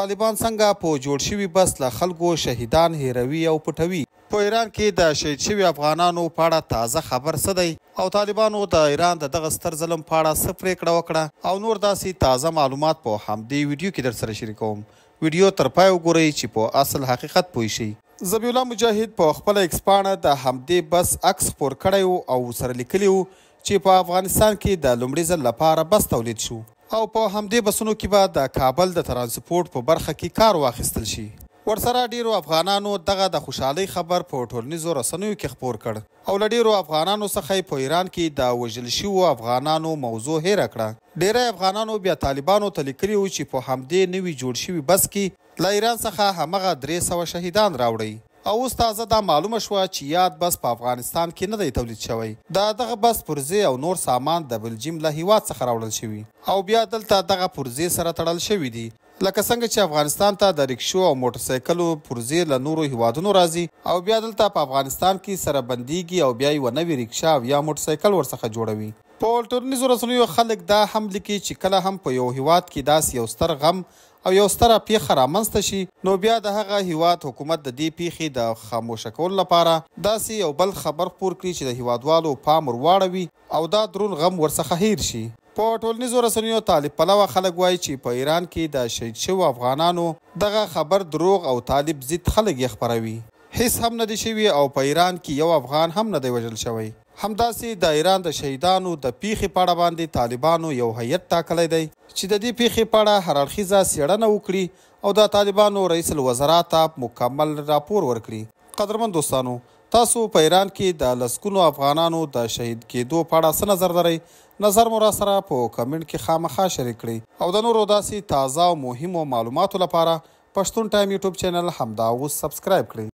طالبان څنګه په جوړ شوي بس له خلکو شهیدان هیروي او پټوي په ایران کې د شهید شوي افغانانو په اړه تازه خبر څه دی او طالبانو د ایران د دغه ستر ظلم په اړه څه پریکړه وکړه او نور داسې تازه معلومات په همدې ویډیو کې درسره شریکوم ویډیو تر پای وګورئ چې په اصل حقیقت پوه شئ زبی الله مجاهد په خپل ایکسپانه د همدې بس عکس خور کړی او سره لیکلی چې په افغانستان کې د لومړي ځل لپاره بس تولید شو او په همدې بسونو کې به د کابل د ترانسپورت په برخه کې کار واخیستل شي ورسره ډیرو افغانانو دغه د خوشحالي خبر په ټولنیزو رسنیو کې خپور کړ او لډیرو افغانانو څخه په ایران کې د وژل شوو افغانانو موضوع هیر کړه ډیری افغانانو بیا طالبانو ته لیکلي و چې په همدې نوي جوړ شوي بس کې له ایران څخه همغه درې سوه شهیدان راوړي او اوس تازه دا معلومه شوه چې یاد بس په افغانستان کې نه دی تولید شوی دا دغه بس پرزې او نور سامان د بلجیم له هیواد څخه راوړل شوی او بیا دلته دغه پرزې سره تړل شوی دی لکه څنګه چې افغانستان ته د ریکشو او موټر سایکلو پرزې له نورو هیوادونو راځي او بیا دلته په افغانستان کې سره بنديږي او بیا یو نوی ریکشا او یا موټر سایکل ورڅخه جوړوي په ټولنیزو رسنیو خلک دا هم لیکي چې کله هم په یو هیواد کې داس یو ستر غم او یو ستره پیخه رامنځته شي نو بیا د هغه هیواد حکومت د دې پیخې د خاموشه کول لپاره داسې یو بل خبر خپور کړي چې د هیوادوالو پام ورواړوي او دا درون غم ورڅخه هیر شي په ټولنیزو رسنیو طالب پلوه خلک وایي چې په ایران کې د شهید شوو افغانانو دغه خبر دروغ او طالب ضد خلک یې خپروي هیڅ هم نه دی شوی او په ایران کې یو افغان هم نه دی وژل شوی همداسې د ایران د شهیدانو د پیخي پاړه باندې طالبانو یو هیئت ټاکلی دی چې د دې پیخي پاړه هر اړخیزه څېړنه وکړي او د طالبانو رئیس الوزرا ته مکمل راپور ورکړي قدرمن دوستانو تاسو په ایران کې د لسکونو افغانانو د شهید کېدو په اړه څه نظر لرئ نظر مو را سره په کمنټ کې خامخا شریک کړئ او د نورو داسې تازه او مهمو معلوماتو لپاره پښتون ټایم یوټیوب چینل همدا اوس سبسکرایب کړئ